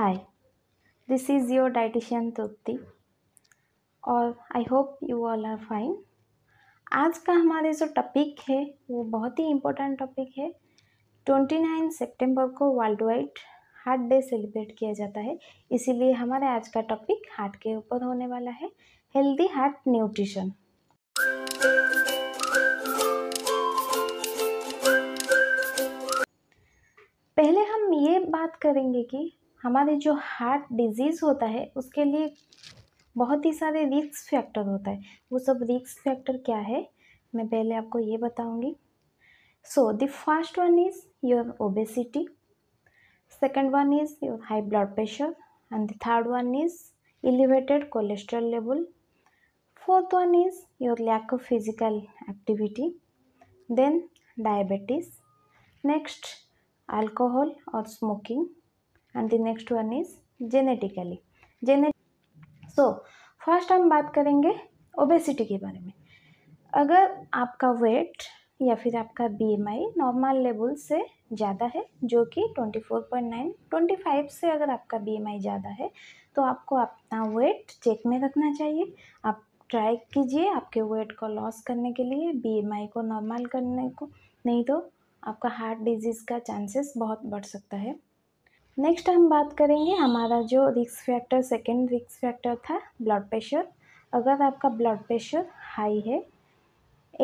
Hi, this is your dietitian Trupti और I hope you all are fine आज का हमारे जो टॉपिक है वो बहुत ही इम्पोर्टेंट टॉपिक है ट्वेंटी नाइन सेप्टेम्बर को world wide heart day celebrate किया जाता है इसीलिए हमारे आज का टॉपिक हार्ट के ऊपर होने वाला है हेल्दी हार्ट न्यूट्रिशन पहले हम ये बात करेंगे कि हमारे जो हार्ट डिजीज़ होता है उसके लिए बहुत ही सारे रिक्स फैक्टर होता है वो सब रिक्स फैक्टर क्या है मैं पहले आपको ये बताऊँगी so the first one is your obesity second one is your high blood pressure and third one is elevated cholesterol level fourth one is your lack of physical activity then diabetes next alcohol और smoking and the next one is genetically gene so first हम बात करेंगे obesity के बारे में अगर आपका wait या फिर आपका बी नॉर्मल लेवल से ज़्यादा है जो कि 24.9 25 से अगर आपका बी ज़्यादा है तो आपको अपना वेट चेक में रखना चाहिए आप ट्राई कीजिए आपके वेट को लॉस करने के लिए बी को नॉर्मल करने को नहीं तो आपका हार्ट डिजीज़ का चांसेस बहुत बढ़ सकता है नेक्स्ट हम बात करेंगे हमारा जो रिक्स फैक्टर सेकेंड रिक्स फैक्टर था ब्लड प्रेशर अगर आपका ब्लड प्रेशर हाई है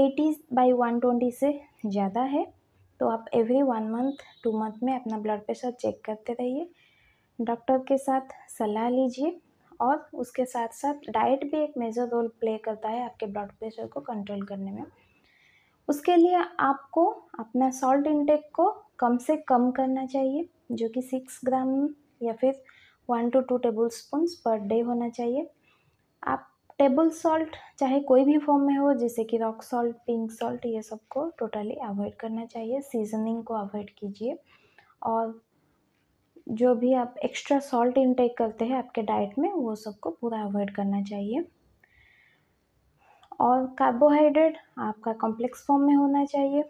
एटी बाई वन ट्वेंटी से ज़्यादा है तो आप every one month two month में अपना ब्लड प्रेशर चेक करते रहिए डॉक्टर के साथ सलाह लीजिए और उसके साथ साथ डाइट भी एक मेजर रोल प्ले करता है आपके ब्लड प्रेशर को कंट्रोल करने में उसके लिए आपको अपना सॉल्ट इंटेक को कम से कम करना चाहिए जो कि सिक्स ग्राम या फिर one two two tablespoon per day होना चाहिए आप टेबल सॉल्ट चाहे कोई भी फॉर्म में हो जैसे कि रॉक सॉल्ट पिंक सॉल्ट ये सबको टोटली अवॉइड करना चाहिए सीजनिंग को अवॉइड कीजिए और जो भी आप एक्स्ट्रा सॉल्ट इनटेक करते हैं आपके डाइट में वो सबको पूरा अवॉइड करना चाहिए और कार्बोहाइड्रेट आपका कॉम्प्लेक्स फॉर्म में होना चाहिए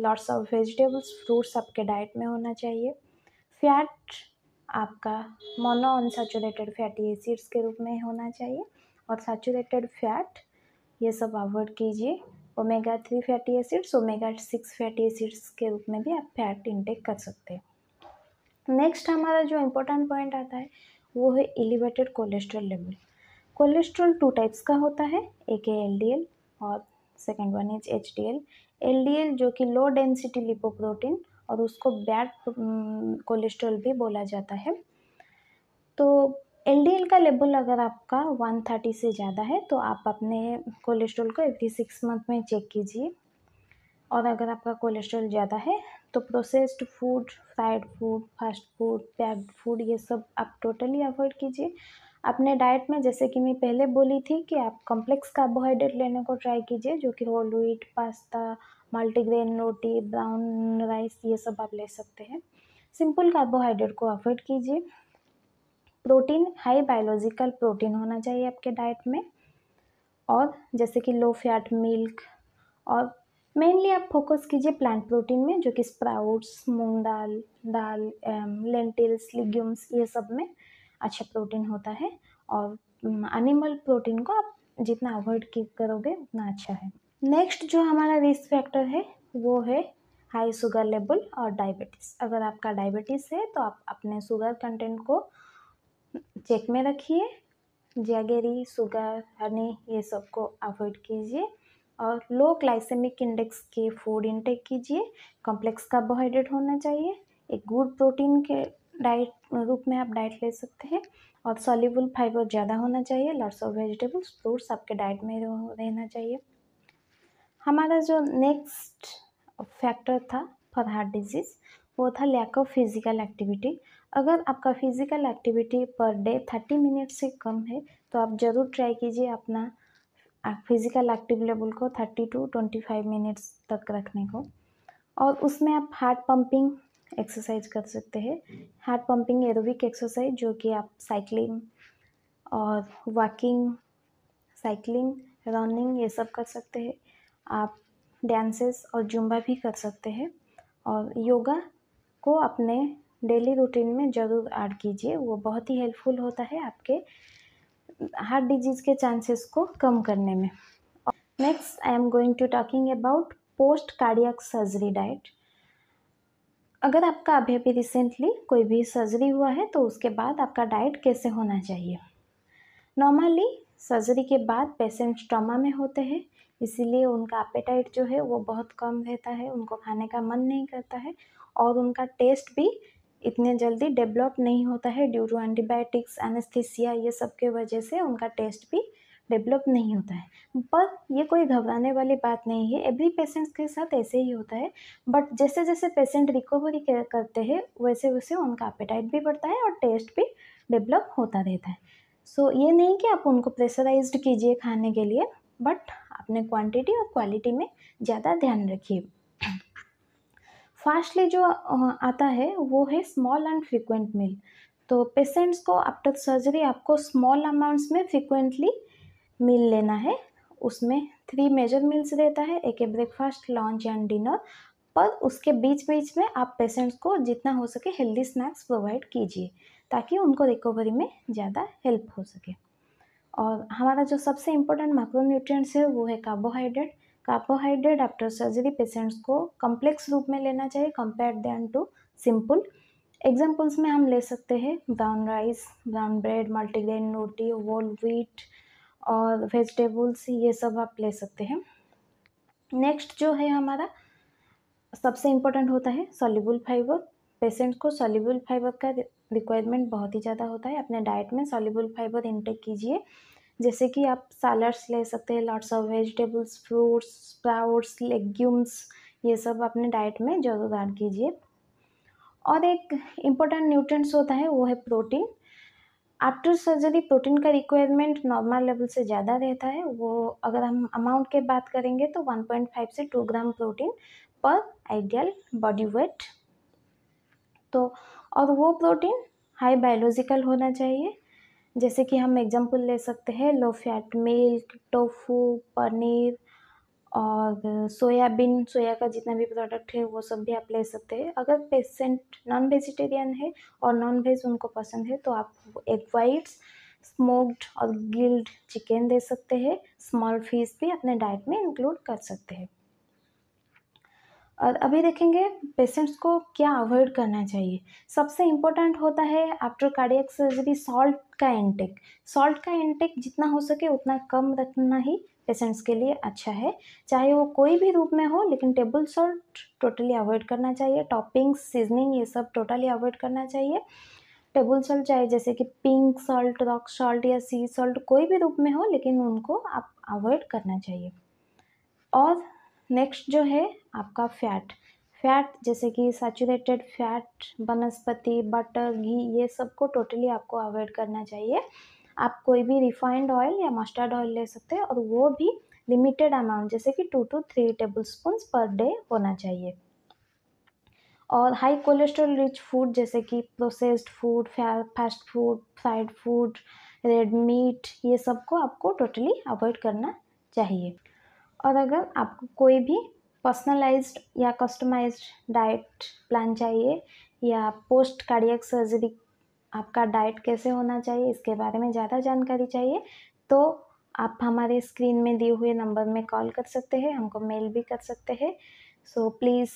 लॉट्स ऑफ वेजिटेबल्स फ्रूट्स आपके डाइट में होना चाहिए फैट आपका मोनो अनसेचुरेटेड फैटी एसिड्स के रूप में होना चाहिए और सैचुरेटेड फैट ये सब अवॉइड कीजिए omega three fatty acids omega six fatty acids के रूप में भी आप फैट इंटेक कर सकते हैं नेक्स्ट हमारा जो इम्पोर्टेंट पॉइंट आता है वो है elevated cholesterol level cholesterol two types का होता है एक है एल और second one is H D L L D L जो कि लो डेंसिटी लिपोप्रोटीन और उसको बैड कोलेस्ट्रॉल भी बोला जाता है तो एल का लेवल अगर आपका 130 से ज़्यादा है तो आप अपने कोलेस्ट्रॉल को एवरी सिक्स मंथ में चेक कीजिए और अगर आपका कोलेस्ट्रॉल ज़्यादा है तो processed food fried food fast food packed food ये सब आप टोटली अवॉइड कीजिए अपने डाइट में जैसे कि मैं पहले बोली थी कि आप कॉम्प्लेक्स कार्बोहाइड्रेट लेने को ट्राई कीजिए जो कि होल व्हीट पास्ता मल्टीग्रेन रोटी ब्राउन राइस ये सब आप ले सकते हैं सिंपल कार्बोहाइड्रेट को अवॉइड कीजिए प्रोटीन हाई बायोलॉजिकल प्रोटीन होना चाहिए आपके डाइट में और जैसे कि लो फैट मिल्क और मेनली आप फोकस कीजिए प्लांट प्रोटीन में जो कि स्प्राउट्स मूंग दाल दाल लेंटिल्स um, लिग्यूम्स ये सब में अच्छा प्रोटीन होता है और अनिमल प्रोटीन को आप जितना अवॉइड करोगे उतना अच्छा है नेक्स्ट जो हमारा रिस्क फैक्टर है वो है हाई शुगर लेवल और डायबिटीज़ अगर आपका डायबिटीज़ है तो आप अपने शुगर कंटेंट को चेक में रखिए जैगरी शुगर हनी ये सब को अवॉइड कीजिए और लो ग्लाइसेमिक इंडेक्स के फूड इंटेक कीजिए कॉम्प्लेक्स कार्बोहाइड्रेट होना चाहिए एक गुड प्रोटीन के डाइट रूप में आप डाइट ले सकते हैं और सॉलिबल फाइबर ज़्यादा होना चाहिए लॉट्स ऑफ वेजिटेबल्स फ्रूट्स आपके डाइट में रहना चाहिए हमारा जो नेक्स्ट फैक्टर था फॉर हार्ट डिजीज़ वो था लैक ऑफ फिज़िकल एक्टिविटी अगर आपका physical activity per day thirty minute से कम है तो आप ज़रूर ट्राई कीजिए अपना फिज़िकल एक्टिव लेवल को thirty to twenty five minutes तक रखने को और उसमें आप हार्ट पंपिंग एक्सरसाइज कर सकते हैं हार्ट पंपिंग एरोबिक एक्सरसाइज जो कि आप साइकिलिंग और वॉकिंग साइकिलिंग रनिंग ये सब कर सकते हैं आप डांसेस और जुम्बा भी कर सकते हैं और योगा को अपने डेली रूटीन में ज़रूर ऐड कीजिए वो बहुत ही हेल्पफुल होता है आपके हार्ट डिजीज़ के चांसेस को कम करने में next I am going to talking about post cardiac surgery diet अगर आपका अभी अभी रिसेंटली कोई भी सर्जरी हुआ है तो उसके बाद आपका डाइट कैसे होना चाहिए नॉर्मली सर्जरी के बाद पेशेंट ट्रॉमा में होते हैं इसीलिए उनका अपेटाइट जो है वो बहुत कम रहता है उनको खाने का मन नहीं करता है और उनका टेस्ट भी इतने जल्दी डेवलप नहीं होता है ड्यू टू एंटीबायोटिक्स एनेस्थीसिया ये सब के वजह से उनका टेस्ट भी डेवलप नहीं होता है पर ये कोई घबराने वाली बात नहीं है एवरी पेशेंट्स के साथ ऐसे ही होता है बट जैसे जैसे पेशेंट रिकवरी करते हैं वैसे वैसे उनका अपेटाइट भी बढ़ता है और टेस्ट भी डेवलप होता रहता है सो so, ये नहीं कि आप उनको प्रेशराइज्ड कीजिए खाने के लिए बट अपने क्वांटिटी और क्वालिटी में ज़्यादा ध्यान रखिए फास्टली जो आता है वो है स्मॉल एंड फ्रिक्वेंट मील तो पेशेंट्स को आफ्टर सर्जरी आपको स्मॉल अमाउंट्स में फ्रिक्वेंटली मील लेना है उसमें थ्री मेजर मील्स देता है एक है ब्रेकफास्ट लंच एंड डिनर पर उसके बीच बीच में आप पेशेंट्स को जितना हो सके हेल्दी स्नैक्स प्रोवाइड कीजिए ताकि उनको रिकवरी में ज़्यादा हेल्प हो सके और हमारा जो सबसे इम्पोर्टेंट माइक्रोन्यूट्रिएंट्स है वो है carbohydrate carbohydrate after surgery patients को कम्प्लेक्स रूप में लेना चाहिए compare than to simple examples में हम ले सकते हैं brown rice brown bread multigrain रोटी वोल व्हीट और वेजिटेबल्स ये सब आप ले सकते हैं नेक्स्ट जो है हमारा सबसे इम्पोर्टेंट होता है सॉल्यूबल फाइबर पेशेंट को सॉल्यूबल फाइबर का रिक्वायरमेंट बहुत ही ज़्यादा होता है अपने डाइट में सॉल्यूबल फाइबर इंटेक कीजिए जैसे कि आप सैलड्स ले सकते हैं lots of vegetables fruits sprouts legumes ये सब अपने डाइट में जरूर ऐड कीजिए और एक इम्पोर्टेंट न्यूट्रेंट्स होता है वो है प्रोटीन आफ्टर सर्जरी प्रोटीन का रिक्वायरमेंट नॉर्मल लेवल से ज़्यादा रहता है वो अगर हम अमाउंट के बात करेंगे तो 1.5 से 2 gram protein per ideal body weight तो और वो प्रोटीन हाई बायोलॉजिकल होना चाहिए जैसे कि हम एग्जांपल ले सकते हैं low fat milk tofu paneer और सोयाबीन सोया का जितना भी प्रोडक्ट है वो सब भी आप ले सकते हैं अगर पेशेंट नॉन वेजिटेरियन है और नॉन वेज उनको पसंद है तो आप एग वाइट्स स्मोक्ड और गिल्ड चिकन दे सकते हैं स्मॉल फिश भी अपने डाइट में इंक्लूड कर सकते हैं और अभी देखेंगे पेशेंट्स को क्या अवॉइड करना चाहिए सबसे इम्पोर्टेंट होता है आफ्टर कार्डियक सर्जरी सॉल्ट का इंटेक सॉल्ट का इंटेक जितना हो सके उतना कम रखना ही पेशेंट्स के लिए अच्छा है चाहे वो कोई भी रूप में हो लेकिन टेबल सॉल्ट टोटली अवॉइड करना चाहिए टॉपिंग्स सीजनिंग ये सब टोटली अवॉइड करना चाहिए टेबल सॉल्ट चाहे जैसे कि पिंक सॉल्ट रॉक सॉल्ट या सी सॉल्ट कोई भी रूप में हो लेकिन उनको आप अवॉइड करना चाहिए और नेक्स्ट जो है आपका फैट फैट जैसे कि सैचुरेटेड फैट वनस्पति बटर घी ये सबको टोटली आपको अवॉइड करना चाहिए आप कोई भी रिफाइंड ऑयल या मस्टर्ड ऑयल ले सकते हैं और वो भी लिमिटेड अमाउंट जैसे कि two two three tablespoon per day होना चाहिए और हाई कोलेस्ट्रॉल रिच फूड जैसे कि processed food fast food fried food red meat ये सब को आपको टोटली अवॉइड करना चाहिए और अगर आपको कोई भी पर्सनलाइज या कस्टमाइज्ड डाइट प्लान चाहिए या पोस्ट कार्डियक सर्जरी आपका डाइट कैसे होना चाहिए इसके बारे में ज़्यादा जानकारी चाहिए तो आप हमारे स्क्रीन में दिए हुए नंबर में कॉल कर सकते हैं हमको मेल भी कर सकते हैं so please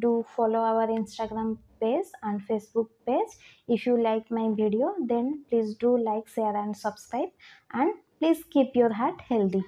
do follow our Instagram page and Facebook page if you like my video then please do like share and subscribe and please keep your heart healthy